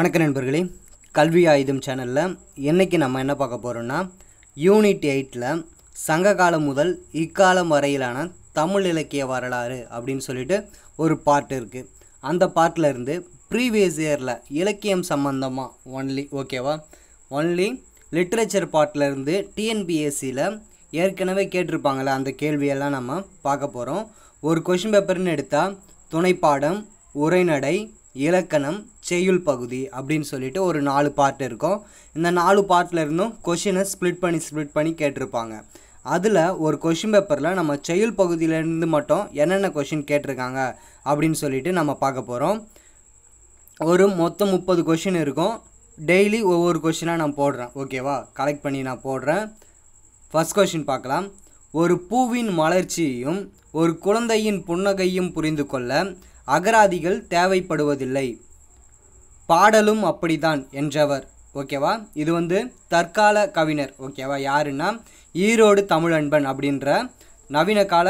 வணக்க நண்பர்களே கல்வி ஆயுதம் சேனலில் இன்றைக்கி நம்ம என்ன பார்க்க போகிறோன்னா யூனிட் எயிட்டில் சங்க காலம் முதல் இக்காலம் வரையிலான தமிழ் இலக்கிய வரலாறு அப்படின்னு சொல்லிட்டு ஒரு பாட்டு இருக்குது அந்த பாட்டில் இருந்து ப்ரீவியஸ் இயரில் இலக்கியம் சம்மந்தமாக ஒன்லி ஓகேவா ஒன்லி லிட்ரேச்சர் பாட்டிலேருந்து டிஎன்பிஎஸ்சியில் ஏற்கனவே கேட்டிருப்பாங்களே அந்த கேள்வியெல்லாம் நம்ம பார்க்க போகிறோம் ஒரு கொஷின் பேப்பர்னு எடுத்தால் துணைப்பாடம் உரைநடை இலக்கணம் செய்யுள் பகுதி அப்படின்னு சொல்லிட்டு ஒரு நாலு பார்ட் இருக்கும் இந்த நாலு பார்ட்டில் இருந்தும் கொஷினை ஸ்ப்ளிட் பண்ணி ஸ்ப்ளிட் பண்ணி கேட்டிருப்பாங்க அதில் ஒரு கொஷின் பேப்பரில் நம்ம செயல் பகுதியிலேருந்து மட்டும் என்னென்ன கொஷின் கேட்டிருக்காங்க அப்படின்னு சொல்லிட்டு நம்ம பார்க்க போகிறோம் ஒரு மொத்தம் முப்பது கொஷின் இருக்கும் டெய்லி ஒவ்வொரு கொஷினாக நான் போடுறேன் ஓகேவா கலெக்ட் பண்ணி நான் போடுறேன் ஃபஸ்ட் கொஷின் பார்க்கலாம் ஒரு பூவின் மலர்ச்சியையும் ஒரு குழந்தையின் புன்னகையும் புரிந்து கொள்ள அகராதிகள் தேவைப்படுவதில்லை பாடலும் அப்படிதான் என்றவர் ஓகேவா இது வந்து தற்கால கவிஞர் ஓகேவா யாருன்னா ஈரோடு தமிழன்பன் அப்படின்ற நவீன கால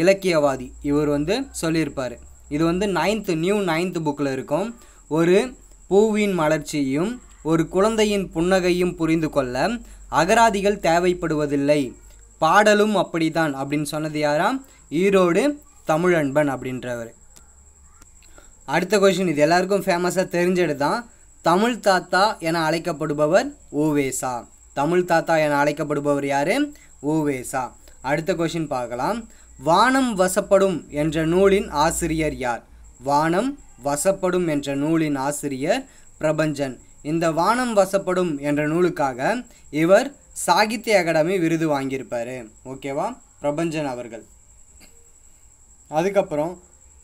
இலக்கியவாதி இவர் வந்து சொல்லியிருப்பார் இது வந்து நைன்த்து நியூ நைன்த்து புக்கில் இருக்கும் ஒரு பூவின் மலர்ச்சியும் ஒரு குழந்தையின் புன்னகையும் புரிந்து கொள்ள அகராதிகள் தேவைப்படுவதில்லை பாடலும் அப்படிதான் அப்படின்னு சொன்னது யாராம் ஈரோடு தமிழன்பன் அப்படின்றவர் அடுத்த கொஷின் இது எல்லாருக்கும் ஃபேமஸாக தெரிஞ்சது தான் தமிழ் தாத்தா என அழைக்கப்படுபவர் ஓவேசா தமிழ் தாத்தா என அழைக்கப்படுபவர் யார் ஓவேசா அடுத்த கொஷின் பார்க்கலாம் வானம் வசப்படும் என்ற நூலின் ஆசிரியர் யார் வானம் வசப்படும் என்ற நூலின் ஆசிரியர் பிரபஞ்சன் இந்த வானம் வசப்படும் என்ற நூலுக்காக இவர் சாகித்ய அகாடமி விருது வாங்கியிருப்பார் ஓகேவா பிரபஞ்சன் அவர்கள் அதுக்கப்புறம்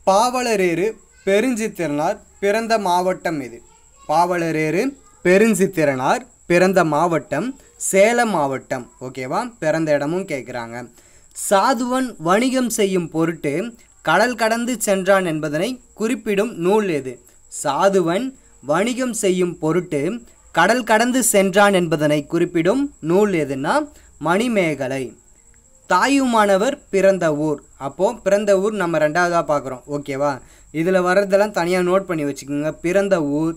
பாவலரேறு பெருஞ்சித்திரனார் பிறந்த மாவட்டம் இது பாவலரேறு பெருஞ்சித்திரனார் பிறந்த மாவட்டம் சேலம் மாவட்டம் ஓகேவா பிறந்த இடமும் கேட்குறாங்க சாதுவன் வணிகம் செய்யும் பொருட்டு கடல் கடந்து சென்றான் என்பதனை குறிப்பிடும் நூல் எது சாதுவன் வணிகம் செய்யும் பொருட்டு கடல் கடந்து சென்றான் என்பதனை குறிப்பிடும் நூல் எதுனா மணிமேகலை தாயுமானவர் பிறந்த ஊர் அப்போது பிறந்த ஊர் நம்ம ரெண்டாவதாக பார்க்குறோம் ஓகேவா இதில் வர்றதெல்லாம் தனியாக நோட் பண்ணி வச்சுக்கோங்க பிறந்த ஊர்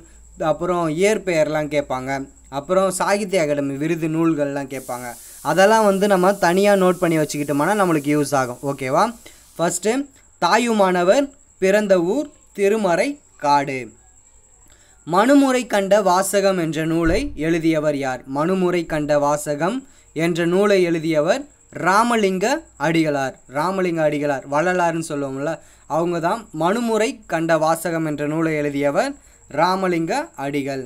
அப்புறம் இயற்பெயர்லாம் கேட்பாங்க அப்புறம் சாகித்ய அகாடமி விருது நூல்கள்லாம் கேட்பாங்க அதெல்லாம் வந்து நம்ம தனியாக நோட் பண்ணி வச்சுக்கிட்டோம்னா நம்மளுக்கு யூஸ் ஆகும் ஓகேவா ஃபஸ்ட்டு தாயுமானவர் பிறந்த ஊர் திருமறை காடு மனுமுறை கண்ட வாசகம் என்ற நூலை எழுதியவர் யார் மனுமுறை கண்ட வாசகம் என்ற நூலை எழுதியவர் ராமலிங்க அடிகளார் ராமலிங்க அடிகளார் வள்ளலார்னு சொல்லுவோம்ல அவங்க தான் மனுமுறை கண்ட வாசகம் என்ற நூலை எழுதியவர் ராமலிங்க அடிகள்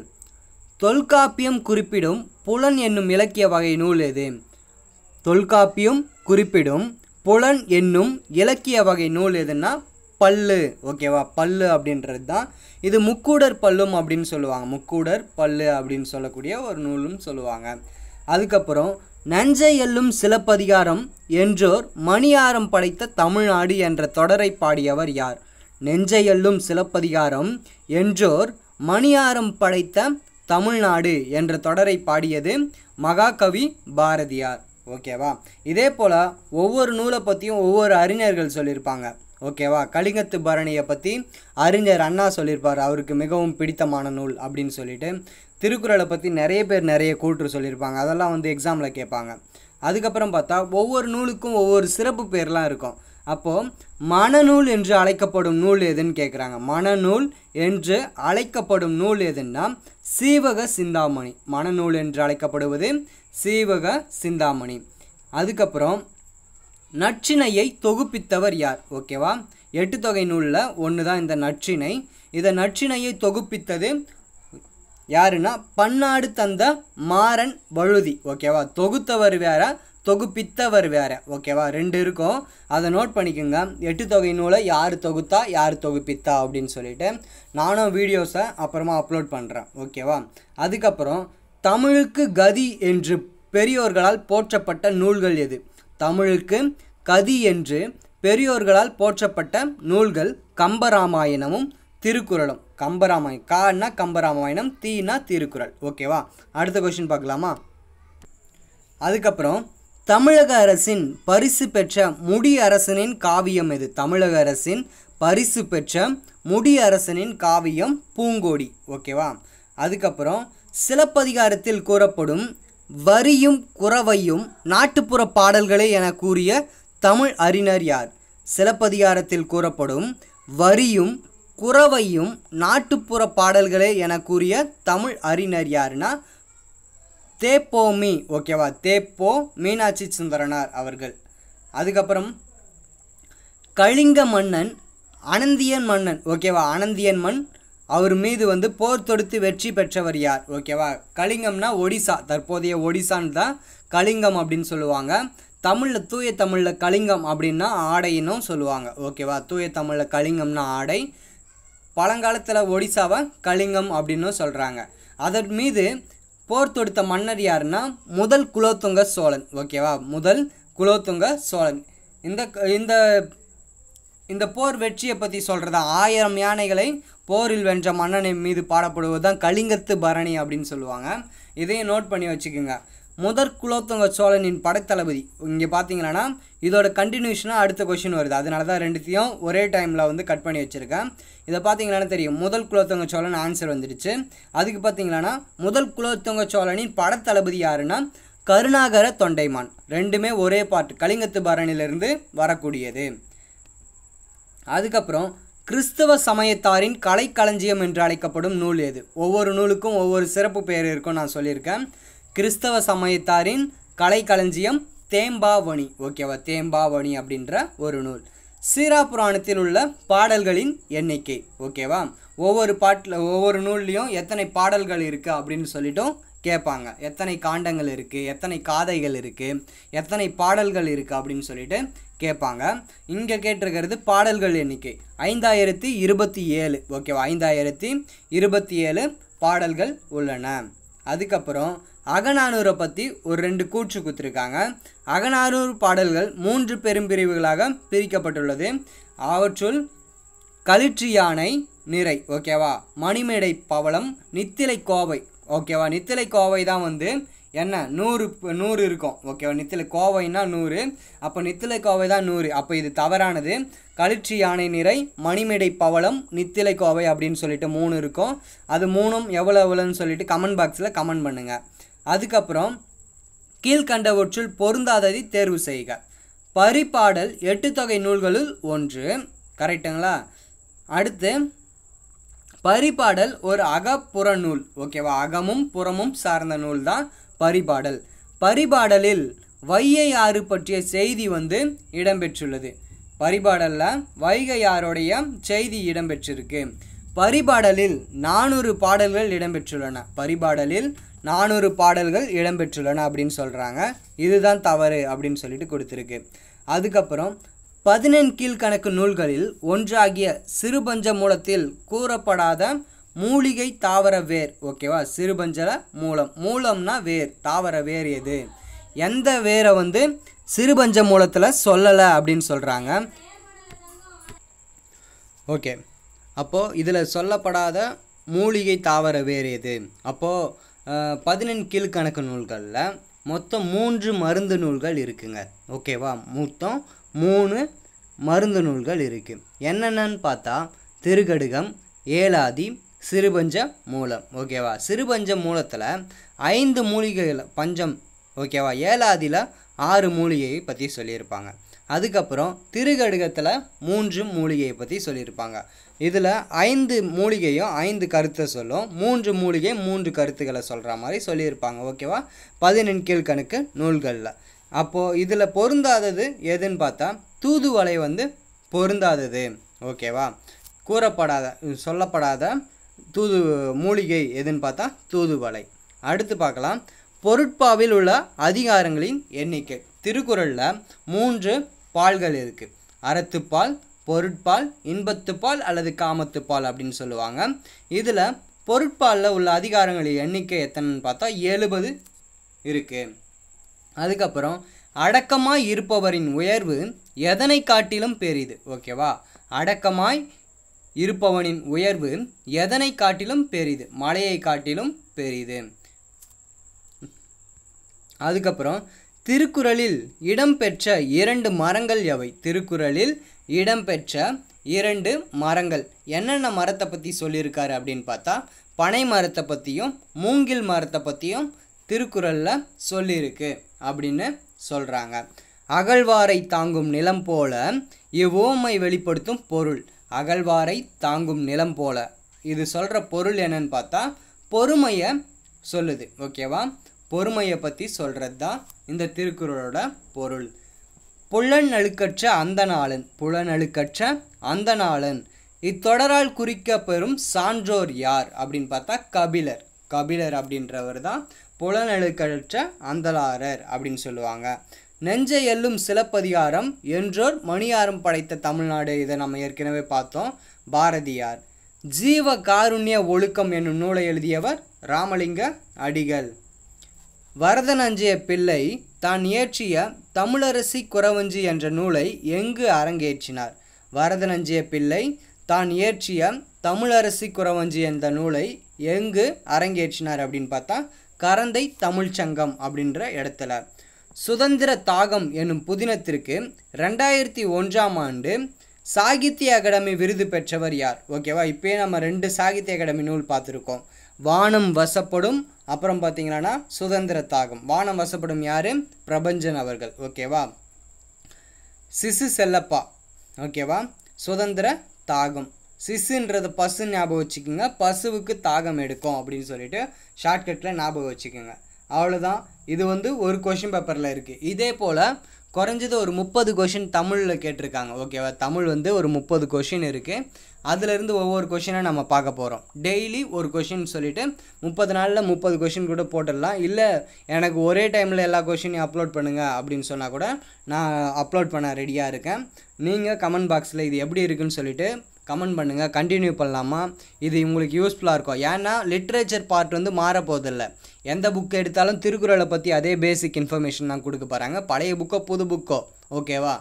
தொல்காப்பியம் குறிப்பிடும் புலன் என்னும் இலக்கிய வகை நூல் எது தொல்காப்பியம் குறிப்பிடும் புலன் என்னும் இலக்கிய வகை நூல் எதுன்னா பல்லு ஓகேவா பல்லு அப்படின்றது தான் இது முக்கூடர் பல்லும் அப்படின்னு சொல்லுவாங்க முக்கூடர் பல்லு அப்படின்னு சொல்லக்கூடிய ஒரு நூலும் சொல்லுவாங்க அதுக்கப்புறம் நஞ்சை எல்லும் சிலப்பதிகாரம் என்றோர் மணியாரம் படைத்த தமிழ்நாடு என்ற தொடரை பாடியவர் யார் நெஞ்சை எல்லும் சிலப்பதிகாரம் என்றோர் மணியாரம் படைத்த தமிழ்நாடு என்ற தொடரை பாடியது மகாகவி பாரதியார் ஓகேவா இதே போல் ஒவ்வொரு நூலை பற்றியும் ஒவ்வொரு அறிஞர்கள் சொல்லியிருப்பாங்க ஓகேவா கலிங்கத்து பரணியை பற்றி அறிஞர் அண்ணா சொல்லியிருப்பார் அவருக்கு மிகவும் பிடித்தமான நூல் அப்படின்னு சொல்லிட்டு திருக்குறளை பற்றி நிறைய பேர் நிறைய கூற்று சொல்லியிருப்பாங்க அதெல்லாம் வந்து எக்ஸாமில் கேட்பாங்க அதுக்கப்புறம் பார்த்தா ஒவ்வொரு நூலுக்கும் ஒவ்வொரு சிறப்பு பேர்லாம் இருக்கும் அப்போது மனநூல் என்று அழைக்கப்படும் நூல் எதுன்னு கேட்குறாங்க மனநூல் என்று அழைக்கப்படும் நூல் எதுன்னா சீவக சிந்தாமணி மனநூல் என்று அழைக்கப்படுவது சீவக சிந்தாமணி அதுக்கப்புறம் நற்றினையை தொகுப்பித்தவர் யார் ஓகேவா எட்டு தொகை நூலில் ஒன்று தான் இந்த நற்றினை இதை நற்றினையை தொகுப்பித்தது யாருன்னா பன்னாடு தந்த மாறன் வழுதி ஓகேவா தொகுத்தவர் வேற தொகுப்பித்தவர் வேற ஓகேவா ரெண்டு இருக்கும் அதை நோட் பண்ணிக்கோங்க எட்டு தொகை நூலை யார் தொகுத்தா யார் தொகுப்பித்தா அப்படின்னு சொல்லிட்டு நானும் வீடியோஸை அப்புறமா அப்லோட் பண்ணுறேன் ஓகேவா அதுக்கப்புறம் தமிழுக்கு கதி என்று பெரியோர்களால் போற்றப்பட்ட நூல்கள் எது தமிழுக்கு கதி என்று பெரியோர்களால் போற்றப்பட்ட நூல்கள் கம்பராமாயணமும் திருக்குறளும் கம்பராமாயணம் கான்னா கம்பராமாயணம் தீனா திருக்குறள் ஓகேவா அடுத்த கொஷின் பார்க்கலாமா அதுக்கப்புறம் தமிழக அரசின் பரிசு பெற்ற முடியரசனின் காவியம் எது தமிழக அரசின் பரிசு பெற்ற முடியரசனின் காவியம் பூங்கோடி ஓகேவா அதுக்கப்புறம் சிலப்பதிகாரத்தில் கூறப்படும் வரியும் குறவையும் நாட்டுப்புற பாடல்களே என கூறிய தமிழ் அறிஞர் யார் சிலப்பதிகாரத்தில் கூறப்படும் வரியும் குறவையும் நாட்டுப்புற பாடல்களே என கூறிய தமிழ் அறிஞர் யாருன்னா தேப்போ மீ ஓகேவா தேப்போ மீனாட்சி சுந்தரனார் அவர்கள் அதுக்கப்புறம் கலிங்க மன்னன் அனந்தியன் மன்னன் ஓகேவா அனந்தியன் மண் அவர் மீது வந்து போர் தொடுத்து வெற்றி பெற்றவர் யார் ஓகேவா கலிங்கம்னா ஒடிசா தற்போதைய ஒடிசான்னு தான் கலிங்கம் அப்படின்னு சொல்லுவாங்க தமிழில் தூய தமிழில் கலிங்கம் அப்படின்னா ஆடைன்னும் சொல்லுவாங்க ஓகேவா தூய தமிழில் கலிங்கம்னா ஆடை பழங்காலத்தில் ஒடிசாவை கலிங்கம் அப்படின்னும் சொல்கிறாங்க அதன் மீது போர் தொடுத்த மன்னர் யாருன்னா முதல் குலோத்துங்க சோழன் ஓகேவா முதல் குலோத்துங்க சோழன் இந்த இந்த இந்த போர் வெற்றியை பற்றி சொல்கிறதா ஆயிரம் யானைகளை போரில் வென்ற மன்னனை மீது பாடப்படுவது தான் கலிங்கத்து பரணி அப்படின்னு சொல்லுவாங்க இதையும் நோட் பண்ணி வச்சுக்கோங்க முதற் குலோத்துங்க சோழனின் படைத்தளபதி இங்கே பார்த்தீங்கன்னா இதோட கண்டினியூஷனாக அடுத்த கொஷின் வருது அதனால தான் ரெண்டுத்தையும் ஒரே டைமில் வந்து கட் பண்ணி வச்சுருக்கேன் இதை பார்த்தீங்கன்னா தெரியும் முதல் குலோத்துங்க சோழன் ஆன்சர் வந்துடுச்சு அதுக்கு பார்த்தீங்கன்னா முதல் குலோத்துங்க சோழனின் படத்தளபதி யாருன்னா கருணாகர தொண்டைமான் ரெண்டுமே ஒரே பாட்டு கலிங்கத்து பரணிலிருந்து வரக்கூடியது அதுக்கப்புறம் கிறிஸ்தவ சமயத்தாரின் கலைக்களஞ்சியம் என்று அழைக்கப்படும் நூல் எது ஒவ்வொரு நூலுக்கும் ஒவ்வொரு சிறப்பு பெயர் இருக்கும் நான் சொல்லியிருக்கேன் கிறிஸ்தவ சமயத்தாரின் கலைக்களஞ்சியம் தேம்பாவணி ஓகேவா தேம்பாவணி அப்படின்ற ஒரு நூல் சீரா புராணத்தில் உள்ள பாடல்களின் எண்ணிக்கை ஓகேவா ஒவ்வொரு பாட்டில் ஒவ்வொரு நூல்லையும் எத்தனை பாடல்கள் இருக்குது அப்படின்னு சொல்லிட்டும் கேட்பாங்க எத்தனை காண்டங்கள் இருக்குது எத்தனை காதைகள் இருக்குது எத்தனை பாடல்கள் இருக்குது அப்படின்னு சொல்லிட்டு கேட்பாங்க இங்கே கேட்டிருக்கிறது பாடல்கள் எண்ணிக்கை ஐந்தாயிரத்தி இருபத்தி ஏழு ஓகேவா ஐந்தாயிரத்தி இருபத்தி ஏழு பாடல்கள் உள்ளன அதுக்கப்புறம் அகநானூரை பற்றி ஒரு ரெண்டு கூற்று கொடுத்துருக்காங்க அகநானூர் பாடல்கள் மூன்று பெரும்பிரிவுகளாக பிரிக்கப்பட்டுள்ளது அவற்றுள் களிற்று யானை நிறை ஓகேவா மணிமேடை பவளம் நித்திலை கோவை ஓகேவா நித்திலை கோவை தான் வந்து என்ன நூறு நூறு இருக்கும் ஓகேவா நித்தில கோவைன்னா நூறு அப்போ நித்திலை கோவை தான் நூறு அப்போ இது தவறானது கலிற்றி யானை நிறை மணிமேடை பவளம் நித்திலை கோவை அப்படின்னு சொல்லிட்டு மூணு இருக்கும் அது மூணும் எவ்வளோ எவ்வளோன்னு சொல்லிட்டு கமெண்ட் பாக்ஸில் கமெண்ட் பண்ணுங்கள் அதுக்கப்புறம் கீழ்கண்டவற்றுள் பொருந்தாததை தேர்வு செய்க பரிபாடல் எட்டு தொகை நூல்களுள் ஒன்று கரெக்டுங்களா அடுத்து பரிபாடல் ஒரு அகப்புற நூல் ஓகேவா அகமும் புறமும் சார்ந்த நூல் தான் பரிபாடல் பரிபாடலில் வையை ஆறு பற்றிய செய்தி வந்து இடம்பெற்றுள்ளது பரிபாடலில் வைகை ஆறுடைய செய்தி இடம்பெற்றிருக்கு பரிபாடலில் நானூறு பாடல்கள் இடம்பெற்றுள்ளன பரிபாடலில் நானூறு பாடல்கள் இடம்பெற்றுள்ளன அப்படின்னு சொல்கிறாங்க இதுதான் தவறு அப்படின்னு சொல்லிட்டு கொடுத்துருக்கு அதுக்கப்புறம் பதினெண் கீழ்கணக்கு நூல்களில் ஒன்றாகிய சிறுபஞ்ச மூலத்தில் கூறப்படாத மூலிகை தாவர வேர் ஓகேவா சிறுபஞ்சல மூலம் மூலம்னா வேர் தாவர வேர் எது எந்த வேரை வந்து சிறுபஞ்ச மூலத்தில் சொல்லலை அப்படின்னு சொல்கிறாங்க ஓகே அப்போது இதில் சொல்லப்படாத மூலிகை தாவர வேர் எது அப்போது பதினெண் கீழ்கணக்கு நூல்களில் மொத்தம் மூன்று மருந்து நூல்கள் இருக்குங்க ஓகேவா மொத்தம் மூணு மருந்து நூல்கள் இருக்குது என்னென்னு பார்த்தா திருகடுகம் ஏலாதி சிறுபஞ்ச மூலம் ஓகேவா சிறுபஞ்ச மூலத்தில் ஐந்து மூலிகைகள் பஞ்சம் ஓகேவா ஏழாதியில் ஆறு மூலிகையை பற்றி சொல்லியிருப்பாங்க அதுக்கப்புறம் திருகடுகத்தில் மூன்று மூலிகையை பற்றி சொல்லியிருப்பாங்க இதில் ஐந்து மூலிகையும் ஐந்து கருத்தை சொல்லும் மூன்று மூலிகை மூன்று கருத்துக்களை சொல்கிற மாதிரி சொல்லியிருப்பாங்க ஓகேவா பதினெண் கணக்கு நூல்களில் அப்போது இதில் பொருந்தாதது எதுன்னு பார்த்தா தூதுவலை வந்து பொருந்தாதது ஓகேவா கூறப்படாத சொல்லப்படாத தூது மூலிகை எதுன்னு பார்த்தா தூதுவளை அடுத்து பார்க்கலாம் பொருட்பாவில் உள்ள அதிகாரங்களின் எண்ணிக்கை திருக்குறளில் மூன்று பால்கள் இருக்குது அறத்துப்பால் பொருட்பால் இன்பத்துப்பால் அல்லது காமத்துப்பால் அப்படின்னு சொல்லுவாங்க இதில் பொருட்பாலில் உள்ள அதிகாரங்களின் எண்ணிக்கை எத்தனைன்னு பார்த்தா எழுபது இருக்குது அதுக்கப்புறம் அடக்கமாய் இருப்பவரின் உயர்வு எதனை காட்டிலும் பெரிது ஓகேவா அடக்கமாய் இருப்பவனின் உயர்வு எதனை காட்டிலும் பெரிது மலையை காட்டிலும் பெரிது அதுக்கப்புறம் திருக்குறளில் இடம்பெற்ற இரண்டு மரங்கள் எவை திருக்குறளில் இடம்பெற்ற இரண்டு மரங்கள் என்னென்ன மரத்தை பற்றி சொல்லியிருக்காரு அப்படின்னு பார்த்தா பனை மரத்தை பற்றியும் மூங்கில் மரத்தை பற்றியும் திருக்குறளில் சொல்லியிருக்கு அப்படின்னு சொல்கிறாங்க அகழ்வாரை தாங்கும் நிலம் போல இவ்வோமை வெளிப்படுத்தும் பொருள் அகழ்வாரை தாங்கும் நிலம் போல இது சொல்கிற பொருள் என்னன்னு பார்த்தா பொறுமையை சொல்லுது ஓகேவா பொறுமையை பற்றி சொல்கிறது தான் இந்த திருக்குறளோட பொருள் புலனழுக்கற்ற அந்தநாளன் அந்த நாளன் இத்தொடரால் குறிக்க பெறும் சான்றோர் யார் அப்படின்னு பார்த்தா கபிலர் கபிலர் அப்படின்றவர் தான் புலநழுக்கற்ற அந்தலாரர் அப்படின்னு சொல்லுவாங்க நெஞ்சை எல்லும் சிலப்பதிகாரம் என்றோர் மணியாரம் படைத்த தமிழ்நாடு இதை நம்ம ஏற்கனவே பார்த்தோம் பாரதியார் ஜீவ காருண்ய ஒழுக்கம் என்னும் நூலை எழுதியவர் ராமலிங்க அடிகள் வரதனஞ்சிய பிள்ளை தான் இயற்றிய தமிழரசி குறவஞ்சி என்ற நூலை எங்கு அரங்கேற்றினார் வரதனஞ்சிய பிள்ளை தான் இயற்றிய தமிழரசி குறவஞ்சி என்ற நூலை எங்கு அரங்கேற்றினார் அப்படின்னு பார்த்தா கரந்தை தமிழ்ச்சங்கம் அப்படின்ற இடத்துல சுதந்திர தாகம் எனும் புதினத்திற்கு ரெண்டாயிரத்தி ஒன்றாம் ஆண்டு சாகித்ய அகாடமி விருது பெற்றவர் யார் ஓகேவா இப்போயே நம்ம ரெண்டு சாகித்ய அகாடமி நூல் பார்த்துருக்கோம் வானம் வசப்படும் அப்புறம் பார்த்தீங்கன்னா சுதந்திர தாகம் வானம் வசப்படும் யார் பிரபஞ்சன் அவர்கள் ஓகேவா சிசு செல்லப்பா ஓகேவா சுதந்திர தாகம் சிசுன்றது பசு ஞாபகம் வச்சுக்கோங்க பசுவுக்கு தாகம் எடுக்கும் அப்படின்னு சொல்லிட்டு ஷார்ட்கட்டில் ஞாபகம் வச்சுக்கோங்க அவ்வளோதான் இது வந்து ஒரு கொஷின் பேப்பரில் இருக்குது இதே போல் குறைஞ்சது ஒரு முப்பது கொஷின் தமிழில் கேட்டிருக்காங்க ஓகேவா தமிழ் வந்து ஒரு முப்பது கொஷின் இருக்குது அதுலேருந்து ஒவ்வொரு கொஷினாக நம்ம பார்க்க போகிறோம் டெய்லி ஒரு கொஷின் சொல்லிவிட்டு முப்பது நாளில் முப்பது கொஷின் கூட போட்டுடலாம் இல்லை எனக்கு ஒரே டைமில் எல்லா கொஷினையும் அப்லோட் பண்ணுங்கள் அப்படின்னு சொன்னால் கூட நான் அப்லோட் பண்ண ரெடியாக இருக்கேன் நீங்கள் கமெண்ட் பாக்ஸில் இது எப்படி இருக்குன்னு சொல்லிவிட்டு கமெண்ட் பண்ணுங்கள் கண்டினியூ பண்ணலாமா இது உங்களுக்கு யூஸ்ஃபுல்லாக இருக்கும் ஏன்னா லிட்ரேச்சர் பார்ட் வந்து மாறப்போதில்ல எந்த புக் எடுத்தாலும் திருக்குறளை பற்றி அதே பேசிக் இன்ஃபர்மேஷன் தான் கொடுக்க போகிறாங்க பழைய புக்கோ புது புக்கோ ஓகேவா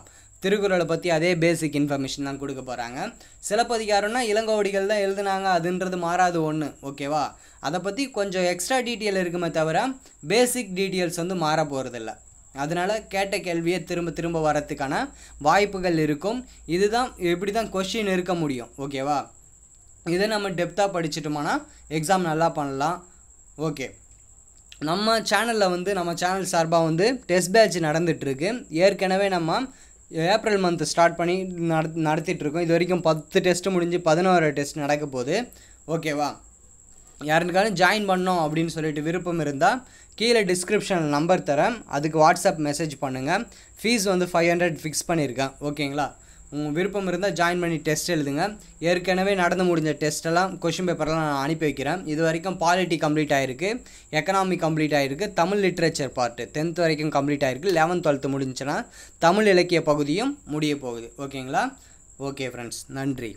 திருக்குறளை பற்றி அதே பேசிக் இன்ஃபர்மேஷன் தான் கொடுக்க போகிறாங்க சிலப்பதிகாரம்னா இளங்கோடிகள் தான் எழுதுனாங்க அதுன்றது மாறாது ஒன்று ஓகேவா அதை பற்றி கொஞ்சம் எக்ஸ்ட்ரா டீட்டெயில் இருக்குமே தவிர பேசிக் டீட்டெயில்ஸ் வந்து மாற போகிறதில்ல அதனால் கேட்ட கேள்வியை திரும்ப திரும்ப வரத்துக்கான வாய்ப்புகள் இருக்கும் இதுதான் இப்படி தான் கொஷின் இருக்க முடியும் ஓகேவா இதை நம்ம டெப்த்தாக படிச்சிட்டோம்னா எக்ஸாம் நல்லா பண்ணலாம் ஓகே நம்ம சேனலில் வந்து நம்ம சேனல் சார்பாக வந்து டெஸ்ட் பேட்ச் நடந்துகிட்ருக்கு ஏற்கனவே நம்ம ஏப்ரல் மந்த் ஸ்டார்ட் பண்ணி நட நடத்திட்டுருக்கோம் இது வரைக்கும் பத்து டெஸ்ட்டு முடிஞ்சு பதினோரு டெஸ்ட் நடக்க போகுது ஓகேவா யாருக்காலும் ஜாயின் பண்ணோம் அப்படின்னு சொல்லிட்டு விருப்பம் இருந்தால் கீழே டிஸ்கிரிப்ஷனில் நம்பர் தரேன் அதுக்கு வாட்ஸ்அப் மெசேஜ் பண்ணுங்கள் ஃபீஸ் வந்து ஃபைவ் ஹண்ட்ரட் ஃபிக்ஸ் பண்ணியிருக்கேன் ஓகேங்களா உங்கள் விருப்பம் இருந்தால் ஜாயின் பண்ணி டெஸ்ட் எழுதுங்க ஏற்கனவே நடந்து முடிஞ்ச டெஸ்ட்டெல்லாம் கொஷின் பேப்பர்லாம் நான் அனுப்பி வைக்கிறேன் இது வரைக்கும் பாலிட்டி கம்ப்ளீட் ஆகிருக்கு எக்கனாமிக் கம்ப்ளீட் ஆகிருக்கு தமிழ் லிட்ரேச்சர் பார்ட்டு டென்த் வரைக்கும் கம்ப்ளீட் ஆகிருக்கு லெவன்த் டுவெல்த்து முடிஞ்சுன்னா தமிழ் இலக்கிய பகுதியும் முடிய போகுது ஓகேங்களா ஓகே ஃப்ரெண்ட்ஸ் நன்றி